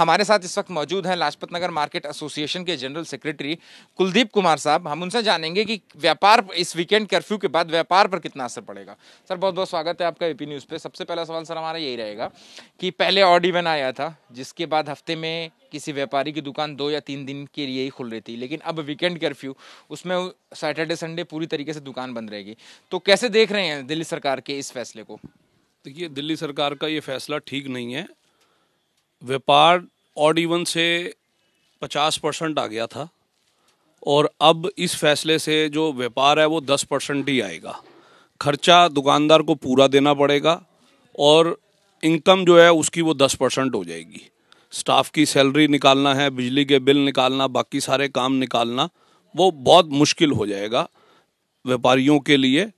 हमारे साथ इस वक्त मौजूद हैं लाजपत नगर मार्केट एसोसिएशन के जनरल सेक्रेटरी कुलदीप कुमार साहब हम उनसे जानेंगे कि व्यापार इस वीकेंड कर्फ्यू के बाद व्यापार पर कितना असर पड़ेगा सर बहुत बहुत स्वागत है आपका एपी न्यूज़ पे सबसे पहला सवाल सर हमारा यही रहेगा कि पहले ऑड इवन आया था जिसके बाद हफ्ते में किसी व्यापारी की दुकान दो या तीन दिन के लिए ही खुल रही थी लेकिन अब वीकेंड कर्फ्यू उसमें सैटरडे संडे पूरी तरीके से दुकान बंद रहेगी तो कैसे देख रहे हैं दिल्ली सरकार के इस फैसले को देखिए दिल्ली सरकार का ये फैसला ठीक नहीं है व्यापार ऑड इवन से 50 परसेंट आ गया था और अब इस फैसले से जो व्यापार है वो 10 परसेंट ही आएगा खर्चा दुकानदार को पूरा देना पड़ेगा और इनकम जो है उसकी वो 10 परसेंट हो जाएगी स्टाफ की सैलरी निकालना है बिजली के बिल निकालना बाकी सारे काम निकालना वो बहुत मुश्किल हो जाएगा व्यापारियों के लिए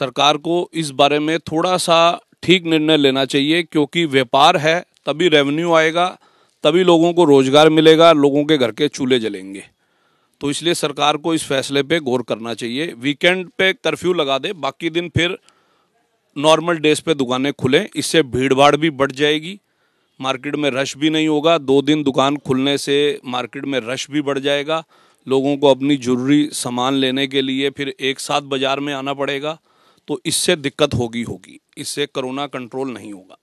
सरकार को इस बारे में थोड़ा सा ठीक निर्णय लेना चाहिए क्योंकि व्यापार है तभी रेवेन्यू आएगा तभी लोगों को रोजगार मिलेगा लोगों के घर के चूल्हे जलेंगे तो इसलिए सरकार को इस फैसले पे गौर करना चाहिए वीकेंड पे कर्फ्यू लगा दे बाकी दिन फिर नॉर्मल डेज पे दुकानें खुलें इससे भीड़ भाड़ भी बढ़ जाएगी मार्केट में रश भी नहीं होगा दो दिन दुकान खुलने से मार्केट में रश भी बढ़ जाएगा लोगों को अपनी जरूरी सामान लेने के लिए फिर एक साथ बाज़ार में आना पड़ेगा तो इससे दिक्कत होगी होगी इससे कोरोना कंट्रोल नहीं होगा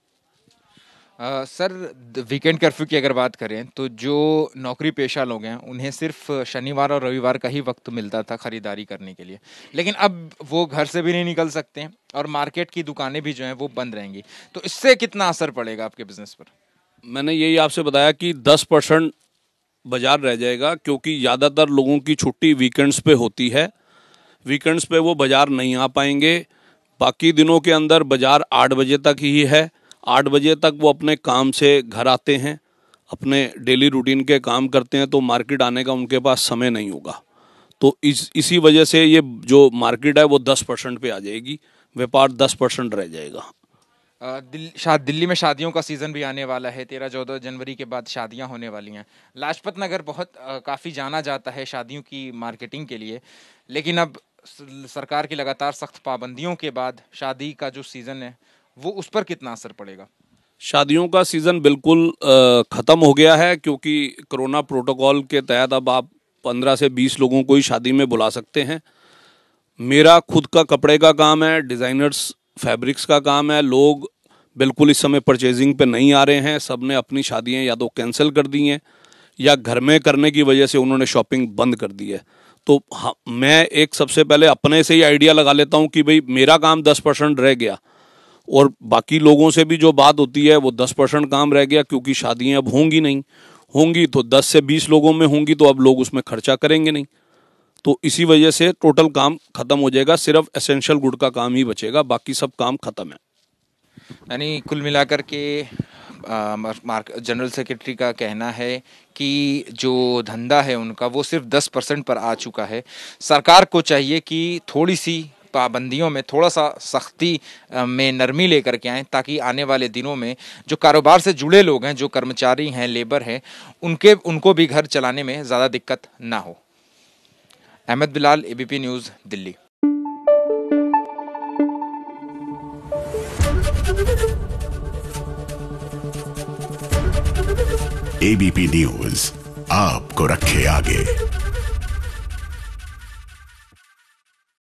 सर वीकेंड कर्फ्यू की अगर बात करें तो जो नौकरी पेशा लोग हैं उन्हें सिर्फ शनिवार और रविवार का ही वक्त मिलता था ख़रीदारी करने के लिए लेकिन अब वो घर से भी नहीं निकल सकते हैं और मार्केट की दुकानें भी जो हैं वो बंद रहेंगी तो इससे कितना असर पड़ेगा आपके बिज़नेस पर मैंने यही आपसे बताया कि दस परसेंट बाज़ार रह जाएगा क्योंकि ज़्यादातर लोगों की छुट्टी वीकेंड्स पे होती है वीकेंड्स पे वो बाज़ार नहीं आ पाएंगे बाकी दिनों के अंदर बाज़ार आठ बजे तक ही है आठ बजे तक वो अपने काम से घर आते हैं अपने डेली रूटीन के काम करते हैं तो मार्केट आने का उनके पास समय नहीं होगा तो इस इसी वजह से ये जो मार्केट है वो दस परसेंट पर आ जाएगी व्यापार दस परसेंट रह जाएगा दिल, शाद दिल्ली में शादियों का सीज़न भी आने वाला है तेरह चौदह जनवरी के बाद शादियां होने वाली हैं लाजपत नगर बहुत काफ़ी जाना जाता है शादियों की मार्केटिंग के लिए लेकिन अब सरकार की लगातार सख्त पाबंदियों के बाद शादी का जो सीज़न है वो उस पर कितना असर पड़ेगा शादियों का सीज़न बिल्कुल ख़त्म हो गया है क्योंकि कोरोना प्रोटोकॉल के तहत अब आप पंद्रह से बीस लोगों को ही शादी में बुला सकते हैं मेरा खुद का कपड़े का काम है डिज़ाइनर्स फैब्रिक्स का काम है लोग बिल्कुल इस समय परचेजिंग पे नहीं आ रहे हैं सब ने अपनी शादियाँ या तो कैंसिल कर दी हैं या घर में करने की वजह से उन्होंने शॉपिंग बंद कर दी है तो हाँ, मैं एक सबसे पहले अपने से ही आइडिया लगा लेता हूँ कि भाई मेरा काम दस परसेंट रह गया और बाकी लोगों से भी जो बात होती है वो दस परसेंट काम रह गया क्योंकि शादियाँ अब होंगी नहीं होंगी तो दस से बीस लोगों में होंगी तो अब लोग उसमें खर्चा करेंगे नहीं तो इसी वजह से टोटल काम खत्म हो जाएगा सिर्फ एसेंशियल गुड का काम ही बचेगा बाकी सब काम खत्म है यानी कुल मिलाकर के जनरल सेक्रेटरी का कहना है कि जो धंधा है उनका वो सिर्फ दस परसेंट पर आ चुका है सरकार को चाहिए कि थोड़ी सी पाबंदियों में थोड़ा सा सख्ती में नरमी लेकर के आएँ ताकि आने वाले दिनों में जो कारोबार से जुड़े लोग हैं जो कर्मचारी हैं लेबर हैं उनके उनको भी घर चलाने में ज़्यादा दिक्कत ना हो Ahmad Bilal ABP news Delhi ABP news आपको रखे आगे